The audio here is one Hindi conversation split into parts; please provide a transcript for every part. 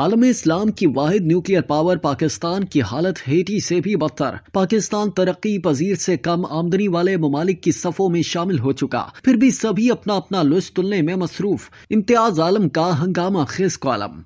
आलम इस्लाम की वाहिद न्यूक्लियर पावर पाकिस्तान की हालत हेटी से भी बदतर पाकिस्तान तरक्की पजीर से कम आमदनी वाले ममालिक की सफ़ों में शामिल हो चुका फिर भी सभी अपना अपना लुस तुलने में मसरूफ इम्तियाज आलम का हंगामा खेस कॉलम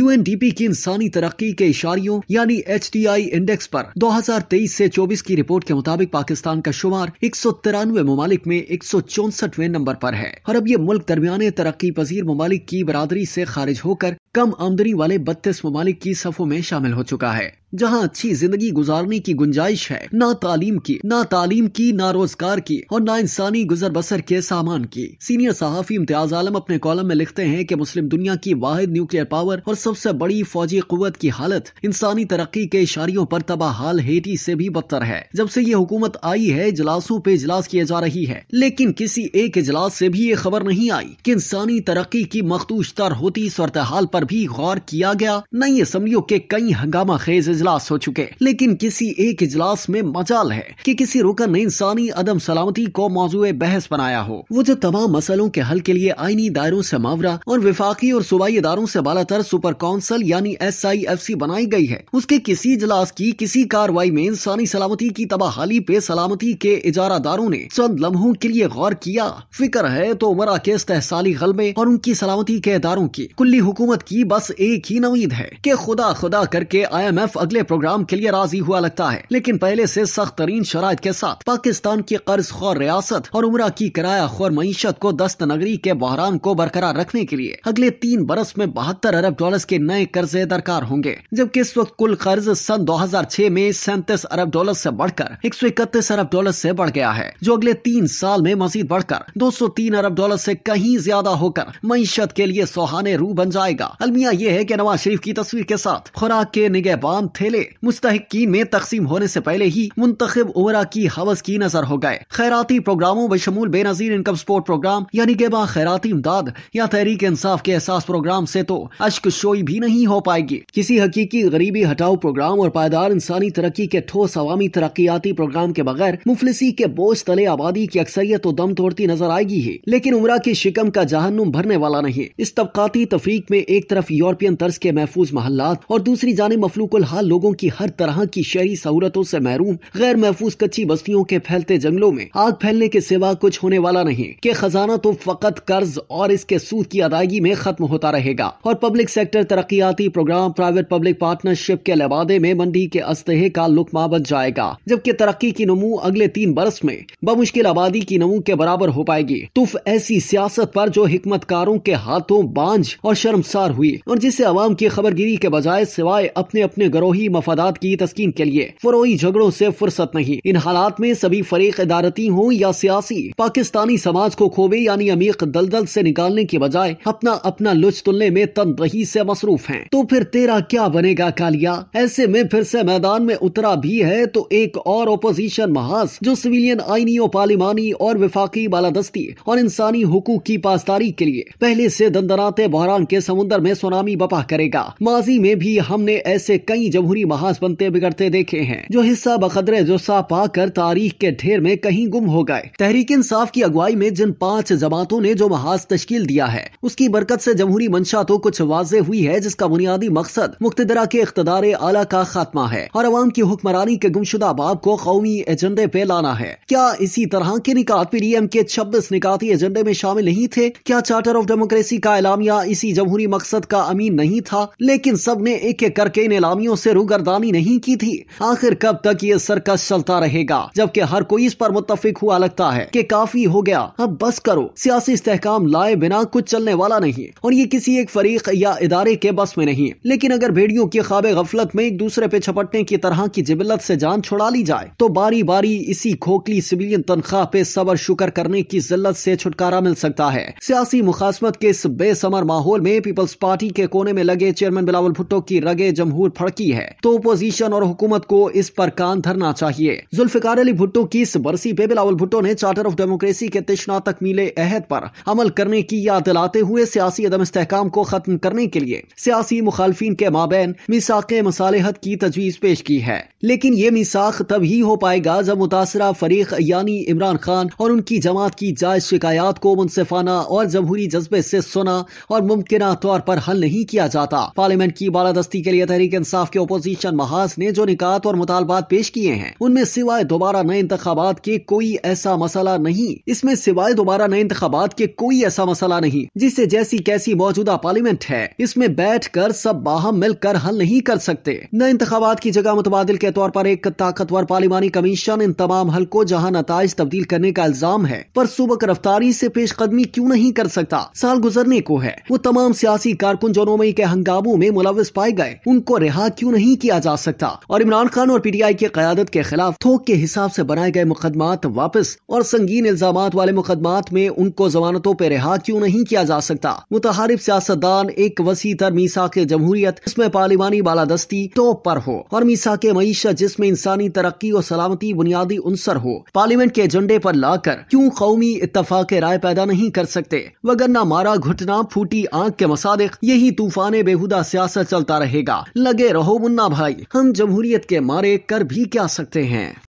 पी की इंसानी तरक्की के इशारियों यानी एच इंडेक्स पर 2023 से 24 की रिपोर्ट के मुताबिक पाकिस्तान का शुमार एक सौ तिरानवे ममालिक में एक सौ चौसठवें नंबर पर है और अब ये मुल्क दरमियाने तरक्की पजीर ममालिक की बरदरी से खारिज होकर कम आमदनी वाले बत्तीस ममालिक की सफों में शामिल हो चुका है जहां अच्छी जिंदगी गुजारने की गुंजाइश है ना तालीम की ना तालीम की ना रोजगार की और ना इंसानी गुजर बसर के सामान की सीनियर सहाफी इम्तियाज आलम अपने कॉलम में लिखते हैं कि मुस्लिम दुनिया की वाहिद न्यूक्लियर पावर और सबसे बड़ी फौजी कुत की हालत इंसानी तरक्की के इशारियों पर हाल हेटी से भी बदतर है जब से ये हुकूमत आई है इजलासों पे इजलास किए जा रही है लेकिन किसी एक इजलास से भी ये खबर नहीं आई की इंसानी तरक्की की मखदूश तर होती सूरत हाल पर पर भी गौर किया गया नई असम्बलियों के कई हंगामा खेज इजलास हो चुके लेकिन किसी एक इजलास में मजाल है कि किसी रुकन ने इंसानी अदम सलामती को मौजूद बहस बनाया हो वो जो तमाम मसलों के हल के लिए आईनी दायरों ऐसी मावरा और विफाकी और सूबाई इदारों से बालातर सुपर काउंसिल यानी एस आई एफ सी बनाई गयी है उसके किसी इजलास की किसी कार्रवाई में इंसानी सलामती की तबाहाली पे सलामती के इजारादारों ने चंद लम्हों के लिए गौर किया फिक्र है तो उमरा के तहसाली गलबे और उनकी सलामती के इदारों की कुल्ली हुकूमत की बस एक ही नवीद है कि खुदा खुदा करके आईएमएफ अगले प्रोग्राम के लिए राजी हुआ लगता है लेकिन पहले से सख्त तरीन शराब के साथ पाकिस्तान की कर्ज खोर रियासत और उमरा की किराया खोर मीशत को दस्त नगरी के बहरान को बरकरार रखने के लिए अगले तीन बरस में बहत्तर अरब डॉलर के नए कर्जे दरकार होंगे जबकि इस वक्त कुल कर्ज सन छह में सैंतीस अरब डॉलर ऐसी बढ़कर एक सौ इकतीस अरब डॉलर ऐसी बढ़ गया है जो अगले तीन साल में मजीद बढ़कर तीन अरब डॉलर ऐसी कहीं ज्यादा होकर मीशत के लिए सोहाने रू बन जाएगा अलमिया ये है कि नवाज शरीफ की तस्वीर के साथ खुराक के निगहबान थैले मुस्तकिन में तकसीम होने से पहले ही मुंतब ओवरा की हवस की नजर हो गए खैराती प्रोग्रामों बशमूल बेनजीर इनकम स्पोर्ट प्रोग्राम यानी गेबा खैराती इमदाद या तहरीक इंसाफ के एहसास प्रोग्राम से तो अश्क शोई भी नहीं हो पाएगी किसी हकीकी गरीबी हटाओ प्रोग्राम और पायदार इंसानी तरक्की के ठोस अवामी तरक्याती प्रोग्राम के बगैर मुफलिसी के बोझ तले आबादी की अक्सरियत तो दम तोड़ती नजर आएगी ही लेकिन उमरा की शिकम का जहनुम भरने वाला नहीं इस तबकाती तफरीक में एक तरफ यूरोपियन तर्ज के महफूज महल्लात और दूसरी जाने मफलूक हाल लोगों की हर तरह की शहरी सहूलतों से महरूम गैर महफूज कच्ची बस्तियों के फैलते जंगलों में आग फैलने के सिवा कुछ होने वाला नहीं के खजाना तो फकत कर्ज और इसके सूद की अदायगी में खत्म होता रहेगा और पब्लिक सेक्टर तरक्याती प्रोग्राम प्राइवेट पब्लिक पार्टनरशिप के लबादे में मंडी के अस्तहे का लुकमा बन जाएगा जबकि तरक्की की नमू अगले तीन बरस में बमुश्किल आबादी की नमू के बराबर हो पाएगी तुफ ऐसी सियासत पर जो हमत कारों के हाथों बांझ और शर्मसार हुई और जिससे अवाम की खबरगिरी के बजाय सिवाय अपने अपने गरोही मफादात की तस्कीन के लिए फरोही झगड़ों से फुर्सत नहीं इन हालात में सभी फरीक इदारती हो या सियासी पाकिस्तानी समाज को खोबे यानी अमीक दलदल से निकालने के बजाय अपना अपना लुच तुलने में तनदही से मसरूफ हैं तो फिर तेरा क्या बनेगा कालिया ऐसे में फिर से मैदान में उतरा भी है तो एक और ओपोजिशन महाज जो सिविलियन आईनी और पार्लिमानी और विफाकी बालादस्ती और इंसानी हुकूक की पासदारी के लिए पहले से दंदनाते बहरान के समुन्दर में में सुनामी बपा करेगा माजी में भी हमने ऐसे कई जमहूरी महाज बनते बिगड़ते देखे हैं जो हिस्सा बकदर जुस्सा पाकर तारीख के ढेर में कहीं गुम हो गए तहरीक इंसाफ की अगुवाई में जिन पांच जमातों ने जो महाज तश्कील दिया है उसकी बरकत से जमहूरी मंशा तो कुछ वाज हुई है जिसका बुनियादी मकसद मुख्तरा के इकतदार आला का खात्मा है और अवाम की हुक्मरानी के गुमशुदा बाब को कौमी एजेंडे पे लाना है क्या इसी तरह के निकात पीडीएम के छब्बीस निकाती एजेंडे में शामिल नहीं थे क्या चार्टर ऑफ डेमोक्रेसी का एलामिया इसी जमहूरी मकसद मकसद का अमीन नहीं था लेकिन सबने एक एक करके इन इलामियों से रूगरदानी नहीं की थी आखिर कब तक ये सर्कस चलता रहेगा जबकि हर कोई इस पर मुतफिक हुआ लगता है कि काफी हो गया अब बस करो सियासी इस्तेकाम लाए बिना कुछ चलने वाला नहीं और ये किसी एक फरीक या इदारे के बस में नहीं लेकिन अगर भेड़ियों की खाब गफलत में एक दूसरे पे छपटने की तरह की जिबलत से जान छुड़ा ली जाए तो बारी बारी इसी खोखली सिविलियन तनख्वाह पे सबर शुक्र करने की जिल्लत से छुटकारा मिल सकता है सियासी मुखासमत के इस बेसमर माहौल में पीपल्स पार्टी के कोने में लगे चेयरमैन बिलावल भुट्टो की रगे जमहूर फड़की है तो अपोजिशन और हुकूमत को इस पर कान धरना चाहिए जुल्फिकार अली भुट्टो की इस बरसी पे बिलावल भुट्टो ने चार्टर ऑफ डेमोक्रेसी के तक मिले अहद पर अमल करने की याद दिलाते हुए सियासी अदम इस्तेकाम को खत्म करने के लिए सियासी मुखालफी के माबेन मिसाक मसालेहत की तजवीज पेश की है लेकिन ये मिसाक तब ही हो पाएगा जब मुतासरा फरीक यानी इमरान खान और उनकी जमात की जायज शिकायत को मुनफाना और जमहूरी जज्बे से सुना और मुमकिन तौर पर हल नहीं किया जाता पार्लियामेंट की बालादस्ती के लिए तहरीक इंसाफ के अपोजिशन महाज ने जो निकात और मुतालबात पेश किए हैं उनमें सिवाय दोबारा नए इंतबात के कोई ऐसा मसला नहीं इसमें सिवाय दोबारा नए इंतबात के कोई ऐसा मसला नहीं जिससे जैसी कैसी मौजूदा पार्लियामेंट है इसमें बैठ कर सब बाहम मिलकर हल नहीं कर सकते नए इंतबात की जगह मुतबादल के तौर पर एक ताकतवर पार्लिमानी कमीशन इन तमाम हल को जहाँ नतज तब्दील करने का इल्जाम है पर सूबक रफ्तारी से पेश कदमी क्यों नहीं कर सकता साल गुजरने को है वो तमाम सियासी कारकुन दोनों मई के हंगामों में मुलविस पाए गए उनको रिहा क्यों नहीं किया जा सकता और इमरान खान और पीटीआई की क्यादत के खिलाफ थोक के हिसाब से बनाए गए मुकदमात वापस और संगीन इल्जाम वाले मुकदमात में उनको जमानतों पर रिहा क्यों नहीं किया जा सकता मुतहारिफ सियासतदान एक वसी तर मीसा के जमहूरियत जिसमें पार्लिमानी बालादस्ती तो पर हो और मीसा के मीशत जिसमें इंसानी तरक्की और सलामती बुनियादी उनसर हो पार्लियामेंट के एजेंडे पर लाकर क्यूँ कौमी इतफाक राय पैदा नहीं कर सकते वगरना मारा घुटना फूटी आंख के मसाद तक यही तूफान बेहुदा सियासत चलता रहेगा लगे रहो मुन्ना भाई हम जमहूरियत के मारे कर भी क्या सकते हैं